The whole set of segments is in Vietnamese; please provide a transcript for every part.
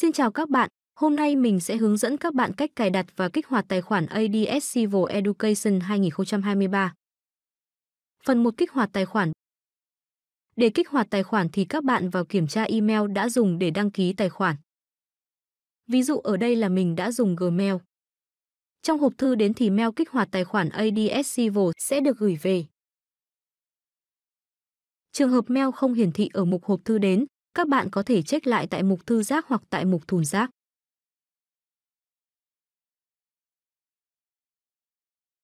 Xin chào các bạn, hôm nay mình sẽ hướng dẫn các bạn cách cài đặt và kích hoạt tài khoản ADS Civil Education 2023. Phần 1 kích hoạt tài khoản Để kích hoạt tài khoản thì các bạn vào kiểm tra email đã dùng để đăng ký tài khoản. Ví dụ ở đây là mình đã dùng Gmail. Trong hộp thư đến thì mail kích hoạt tài khoản ADS Civil sẽ được gửi về. Trường hợp mail không hiển thị ở mục hộp thư đến các bạn có thể check lại tại mục thư rác hoặc tại mục thùng rác.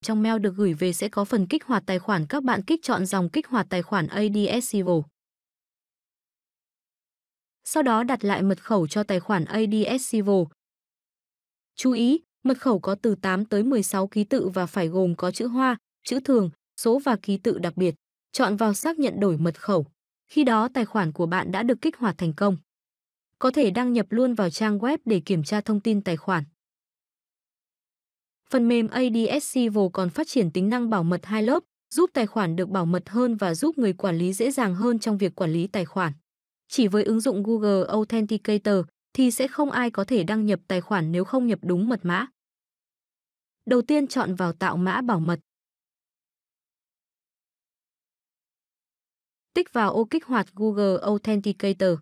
Trong mail được gửi về sẽ có phần kích hoạt tài khoản các bạn kích chọn dòng kích hoạt tài khoản ADSCO. Sau đó đặt lại mật khẩu cho tài khoản ADSCO. Chú ý, mật khẩu có từ 8 tới 16 ký tự và phải gồm có chữ hoa, chữ thường, số và ký tự đặc biệt. Chọn vào xác nhận đổi mật khẩu. Khi đó tài khoản của bạn đã được kích hoạt thành công. Có thể đăng nhập luôn vào trang web để kiểm tra thông tin tài khoản. Phần mềm ADSCVO còn phát triển tính năng bảo mật hai lớp, giúp tài khoản được bảo mật hơn và giúp người quản lý dễ dàng hơn trong việc quản lý tài khoản. Chỉ với ứng dụng Google Authenticator thì sẽ không ai có thể đăng nhập tài khoản nếu không nhập đúng mật mã. Đầu tiên chọn vào tạo mã bảo mật. tích vào ô kích hoạt Google Authenticator.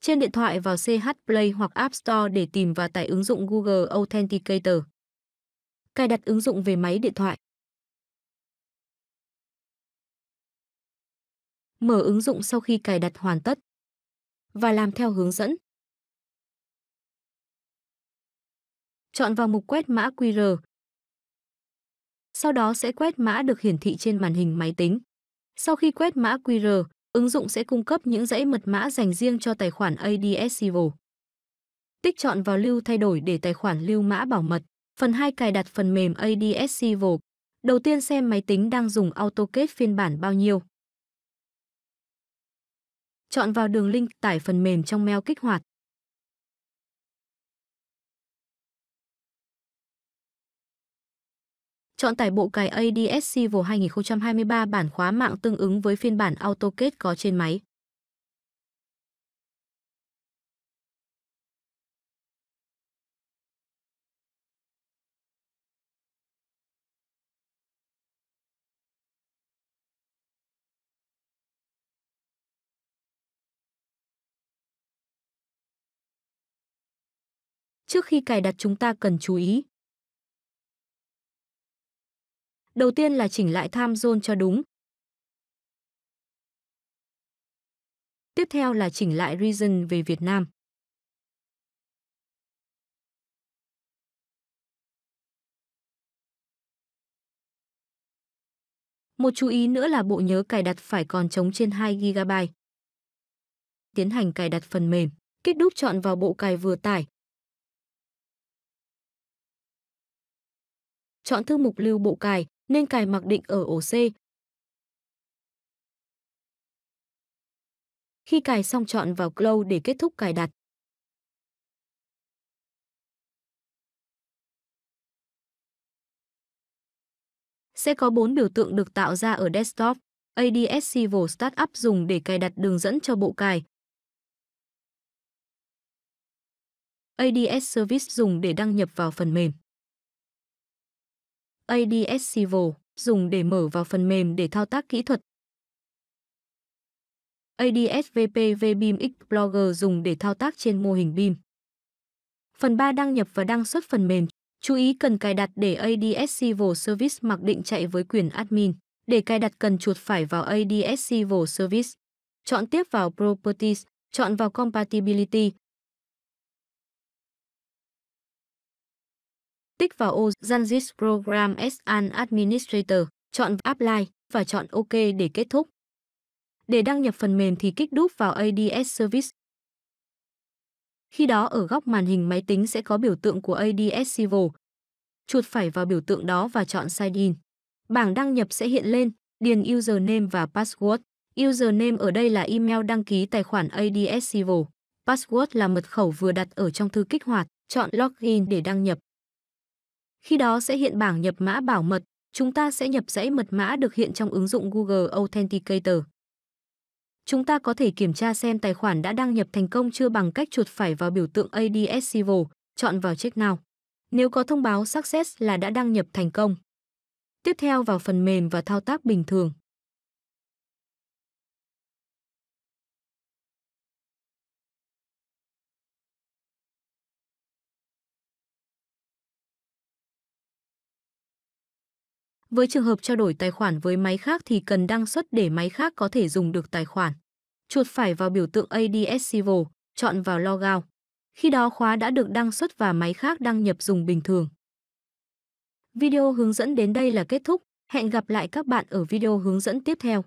Trên điện thoại vào CH Play hoặc App Store để tìm và tải ứng dụng Google Authenticator. Cài đặt ứng dụng về máy điện thoại. Mở ứng dụng sau khi cài đặt hoàn tất và làm theo hướng dẫn. Chọn vào mục quét mã QR. Sau đó sẽ quét mã được hiển thị trên màn hình máy tính. Sau khi quét mã QR, ứng dụng sẽ cung cấp những dãy mật mã dành riêng cho tài khoản ADSEVO. Tích chọn vào lưu thay đổi để tài khoản lưu mã bảo mật. Phần 2 cài đặt phần mềm ADSEVO. Đầu tiên xem máy tính đang dùng AutoCAD phiên bản bao nhiêu. Chọn vào đường link tải phần mềm trong mail kích hoạt. Chọn tải bộ cài ADS vào 2023 bản khóa mạng tương ứng với phiên bản AutoCAD có trên máy. Trước khi cài đặt chúng ta cần chú ý Đầu tiên là chỉnh lại time zone cho đúng. Tiếp theo là chỉnh lại region về Việt Nam. Một chú ý nữa là bộ nhớ cài đặt phải còn trống trên 2 GB. Tiến hành cài đặt phần mềm, kích đúp chọn vào bộ cài vừa tải. Chọn thư mục lưu bộ cài nên cài mặc định ở ổ C. Khi cài xong chọn vào Close để kết thúc cài đặt. Sẽ có 4 biểu tượng được tạo ra ở desktop. ADS Civil Startup dùng để cài đặt đường dẫn cho bộ cài. ADS Service dùng để đăng nhập vào phần mềm. ADS Civil, dùng để mở vào phần mềm để thao tác kỹ thuật. ADS VPV Beam Explorer dùng để thao tác trên mô hình Beam. Phần 3 đăng nhập và đăng xuất phần mềm. Chú ý cần cài đặt để ADS Civil Service mặc định chạy với quyền admin. Để cài đặt cần chuột phải vào ADS Civil Service. Chọn tiếp vào Properties, chọn vào Compatibility, tích vào ô Zanzis Program as an Administrator, chọn Apply và chọn OK để kết thúc. Để đăng nhập phần mềm thì kích đúp vào ADS Service. Khi đó ở góc màn hình máy tính sẽ có biểu tượng của ADS Civil. Chuột phải vào biểu tượng đó và chọn Sign In. Bảng đăng nhập sẽ hiện lên, điền username và password. Username ở đây là email đăng ký tài khoản ADS Civil. Password là mật khẩu vừa đặt ở trong thư kích hoạt, chọn Login để đăng nhập. Khi đó sẽ hiện bảng nhập mã bảo mật, chúng ta sẽ nhập dãy mật mã được hiện trong ứng dụng Google Authenticator. Chúng ta có thể kiểm tra xem tài khoản đã đăng nhập thành công chưa bằng cách chuột phải vào biểu tượng ADSCival, chọn vào Check nào. Nếu có thông báo Success là đã đăng nhập thành công. Tiếp theo vào phần mềm và thao tác bình thường. Với trường hợp trao đổi tài khoản với máy khác thì cần đăng xuất để máy khác có thể dùng được tài khoản. Chuột phải vào biểu tượng ADS ADSCIVO, chọn vào logout. Khi đó khóa đã được đăng xuất và máy khác đăng nhập dùng bình thường. Video hướng dẫn đến đây là kết thúc. Hẹn gặp lại các bạn ở video hướng dẫn tiếp theo.